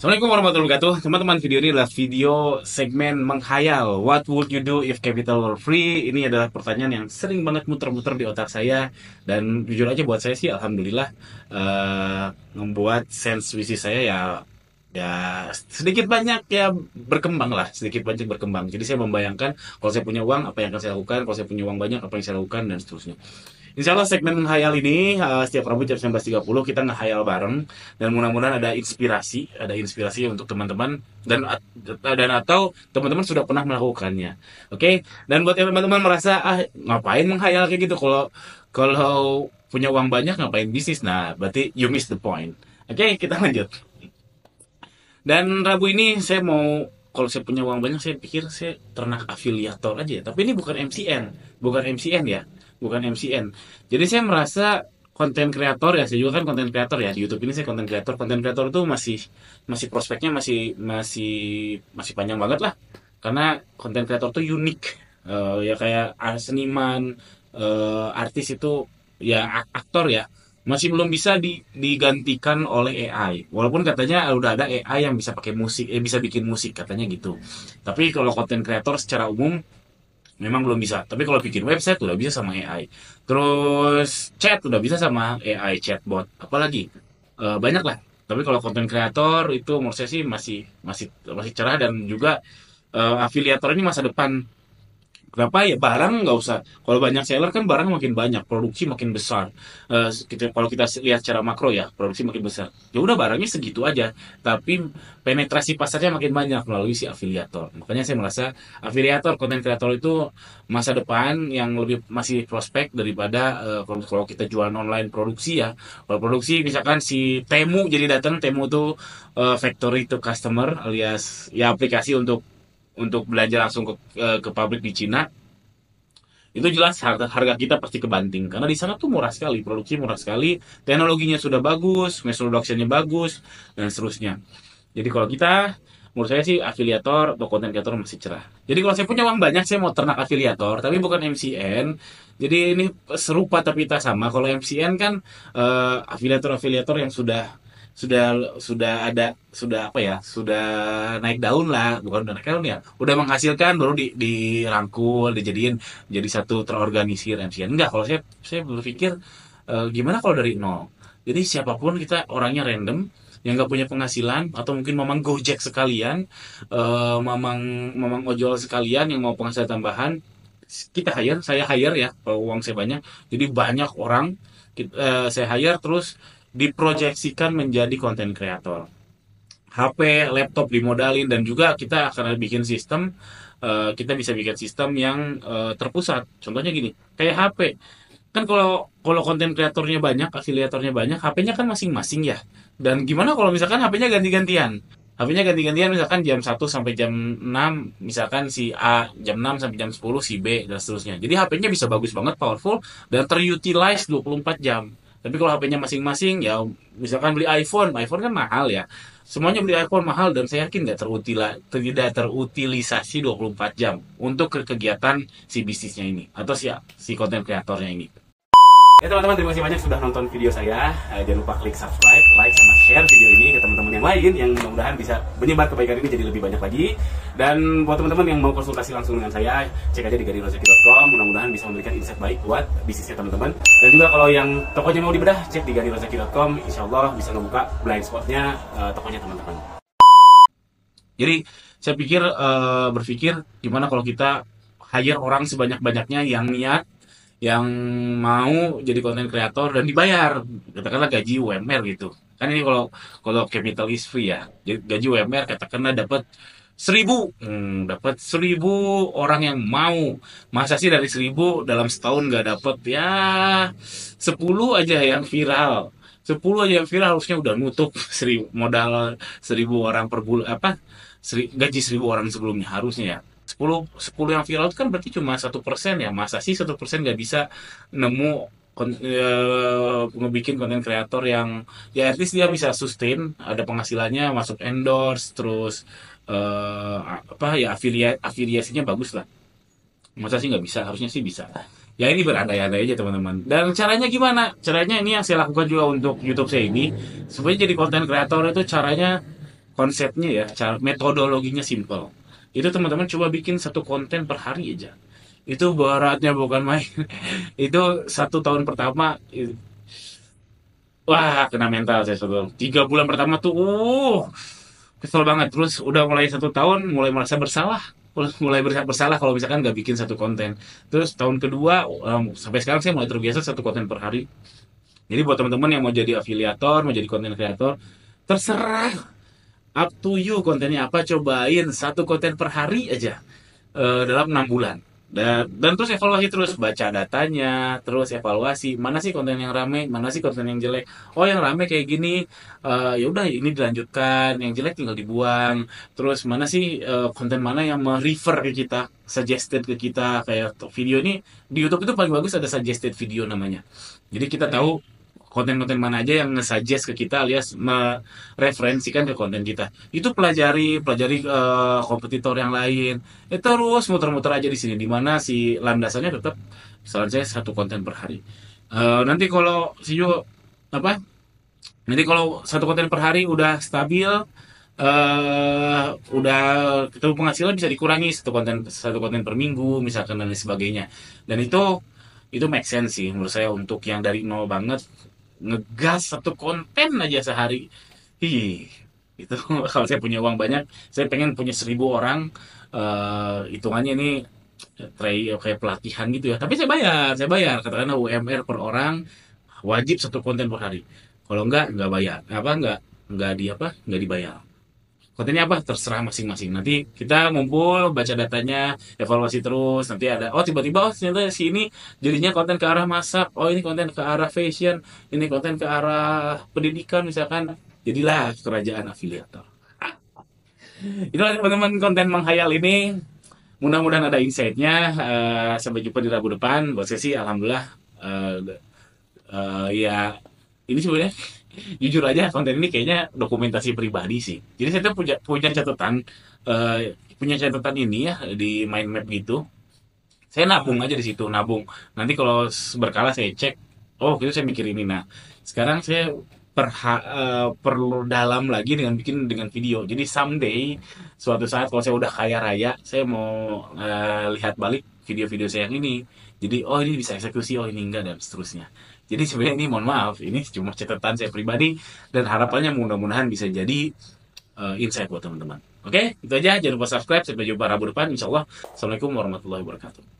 Assalamualaikum warahmatullahi wabarakatuh Teman-teman video ini adalah video segmen menghayal What would you do if capital were free? Ini adalah pertanyaan yang sering banget muter-muter di otak saya Dan jujur aja buat saya sih Alhamdulillah uh, Membuat sense visi saya ya ya sedikit banyak ya berkembang lah sedikit banyak berkembang jadi saya membayangkan kalau saya punya uang apa yang akan saya lakukan kalau saya punya uang banyak apa yang saya lakukan dan seterusnya Insya Allah segmen hayal ini uh, setiap Rabu jam puluh kita ngehayal bareng dan mudah-mudahan ada inspirasi, ada inspirasi untuk teman-teman dan dan atau teman-teman sudah pernah melakukannya. Oke, okay? dan buat teman-teman merasa ah ngapain menghayal kayak gitu kalau kalau punya uang banyak ngapain bisnis? Nah, berarti you miss the point. Oke, okay, kita lanjut. Dan Rabu ini saya mau kalau saya punya uang banyak saya pikir saya ternak afiliator aja tapi ini bukan MCN bukan MCN ya bukan MCN jadi saya merasa konten kreator ya saya juga kan konten kreator ya di YouTube ini saya konten kreator konten kreator itu masih masih prospeknya masih masih masih panjang banget lah karena konten kreator tuh unik uh, ya kayak seniman uh, artis itu ya aktor ya masih belum bisa di, digantikan oleh AI walaupun katanya udah ada AI yang bisa pakai musik eh bisa bikin musik katanya gitu tapi kalau konten kreator secara umum memang belum bisa. Tapi kalau bikin website udah bisa sama AI. Terus chat udah bisa sama AI chatbot. Apalagi e, banyak lah. Tapi kalau konten kreator itu menurut saya sih masih masih masih cerah dan juga e, afiliator ini masa depan Kenapa ya barang nggak usah. Kalau banyak seller kan barang makin banyak, produksi makin besar. Uh, kita, kalau kita lihat secara makro ya, produksi makin besar. Ya udah barangnya segitu aja, tapi penetrasi pasarnya makin banyak melalui si afiliator. Makanya saya merasa afiliator, konten creator itu masa depan yang lebih masih prospek daripada uh, kalau kita jualan online produksi ya. Kalau produksi misalkan si Temu jadi datang, Temu itu uh, eh, factory to customer alias ya aplikasi untuk untuk belanja langsung ke, ke, ke pabrik di Cina itu jelas harga, harga kita pasti kebanting karena di sana tuh murah sekali produksi murah sekali teknologinya sudah bagus mass productionnya bagus dan seterusnya jadi kalau kita menurut saya sih afiliator atau content creator masih cerah jadi kalau saya punya uang banyak saya mau ternak afiliator tapi bukan MCN jadi ini serupa tapi tak sama kalau MCN kan uh, eh, afiliator afiliator yang sudah sudah sudah ada sudah apa ya sudah naik daun lah bukan udah naik daun ya udah menghasilkan baru di dirangkul dijadiin jadi satu terorganisir MCN enggak kalau saya saya berpikir e, gimana kalau dari nol jadi siapapun kita orangnya random yang nggak punya penghasilan atau mungkin memang gojek sekalian e, mamang mamang ojol sekalian yang mau penghasilan tambahan kita hire saya hire ya kalau uang saya banyak jadi banyak orang kita, e, eh, saya hire terus diproyeksikan menjadi konten kreator. HP, laptop dimodalin dan juga kita akan bikin sistem uh, kita bisa bikin sistem yang uh, terpusat. Contohnya gini, kayak HP kan kalau kalau konten kreatornya banyak, afiliatornya banyak, HP-nya kan masing-masing ya. Dan gimana kalau misalkan HP-nya ganti-gantian? HP-nya ganti-gantian misalkan jam 1 sampai jam 6, misalkan si A jam 6 sampai jam 10 si B dan seterusnya. Jadi HP-nya bisa bagus banget, powerful dan terutilize 24 jam. Tapi kalau HP-nya masing-masing ya misalkan beli iPhone, iPhone kan mahal ya. Semuanya beli iPhone mahal dan saya yakin nggak terutila, tidak terutilisasi 24 jam untuk kegiatan si bisnisnya ini atau si si konten kreatornya ini. Ya teman-teman terima kasih banyak sudah nonton video saya. Eh, jangan lupa klik subscribe, like sama share video ini ke teman-teman yang lain yang mudah-mudahan bisa menyebar kebaikan ini jadi lebih banyak lagi. Dan buat teman-teman yang mau konsultasi langsung dengan saya, cek aja di garirozeki.com Mudah-mudahan bisa memberikan insight baik buat bisnisnya teman-teman. Dan juga kalau yang tokonya mau dibedah, cek di garirozeki.com Insya Allah bisa membuka blind spotnya uh, tokonya teman-teman. Jadi saya pikir uh, berpikir gimana kalau kita hire orang sebanyak-banyaknya yang niat yang mau jadi konten kreator dan dibayar katakanlah gaji UMR gitu kan ini kalau kalau capital is free ya gaji UMR katakanlah dapat seribu hmm, dapat seribu orang yang mau masa sih dari seribu dalam setahun gak dapat ya sepuluh aja yang viral sepuluh aja yang viral harusnya udah nutup seribu modal seribu orang per bulan apa seri, gaji seribu orang sebelumnya harusnya ya 10 10 yang viral itu kan berarti cuma satu persen ya masa sih satu persen nggak bisa nemu kon, e, ngebikin konten kreator yang ya at least dia bisa sustain ada penghasilannya masuk endorse terus e, apa ya afiliat afiliasinya bagus lah masa sih nggak bisa harusnya sih bisa ya ini berandai-andai aja teman-teman dan caranya gimana caranya ini yang saya lakukan juga untuk YouTube saya ini supaya jadi konten kreator itu caranya konsepnya ya cara metodologinya simple itu teman-teman coba bikin satu konten per hari aja itu beratnya bukan main itu satu tahun pertama wah kena mental saya sebelum tiga bulan pertama tuh uh kesel banget terus udah mulai satu tahun mulai merasa bersalah mulai bersalah kalau misalkan nggak bikin satu konten terus tahun kedua um, sampai sekarang saya mulai terbiasa satu konten per hari jadi buat teman-teman yang mau jadi afiliator mau jadi konten kreator terserah up to you kontennya apa cobain satu konten per hari aja uh, dalam enam bulan dan, dan terus evaluasi terus baca datanya terus evaluasi mana sih konten yang rame mana sih konten yang jelek oh yang rame kayak gini uh, ya udah ini dilanjutkan yang jelek tinggal dibuang terus mana sih uh, konten mana yang merefer ke kita suggested ke kita kayak video ini di YouTube itu paling bagus ada suggested video namanya jadi kita tahu konten-konten mana aja yang nge-suggest ke kita alias mereferensikan ke konten kita. Itu pelajari, pelajari uh, kompetitor yang lain. Ya, terus muter-muter aja di sini di mana si landasannya tetap misalnya satu konten per hari. Uh, nanti kalau si Jo apa? Nanti kalau satu konten per hari udah stabil Uh, udah ketemu penghasilan bisa dikurangi satu konten satu konten per minggu misalkan dan sebagainya dan itu itu make sense sih menurut saya untuk yang dari nol banget ngegas satu konten aja sehari Hi, itu kalau saya punya uang banyak saya pengen punya seribu orang uh, hitungannya ini tray kayak pelatihan gitu ya tapi saya bayar saya bayar katakanlah UMR per orang wajib satu konten per hari kalau enggak enggak bayar apa enggak enggak di apa enggak dibayar kontennya apa terserah masing-masing nanti kita ngumpul baca datanya evaluasi terus nanti ada oh tiba-tiba oh ternyata sini jadinya konten ke arah masak oh ini konten ke arah fashion ini konten ke arah pendidikan misalkan jadilah kerajaan afiliator itulah teman-teman konten menghayal ini mudah-mudahan ada insightnya eh, sampai jumpa di rabu depan buat saya sih alhamdulillah uh, uh, ya ini sebenarnya jujur aja konten ini kayaknya dokumentasi pribadi sih jadi saya tuh punya punya catatan uh, punya catatan ini ya di mind map gitu saya nabung aja di situ nabung nanti kalau berkala saya cek oh gitu saya mikir ini nah sekarang saya uh, perlu dalam lagi dengan bikin dengan video jadi someday suatu saat kalau saya udah kaya raya saya mau uh, lihat balik video-video saya yang ini jadi oh ini bisa eksekusi oh ini enggak dan seterusnya jadi sebenarnya ini mohon maaf ini cuma catatan saya pribadi dan harapannya mudah-mudahan bisa jadi uh, insight buat teman-teman oke itu aja jangan lupa subscribe sampai jumpa rabu depan insyaallah assalamualaikum warahmatullahi wabarakatuh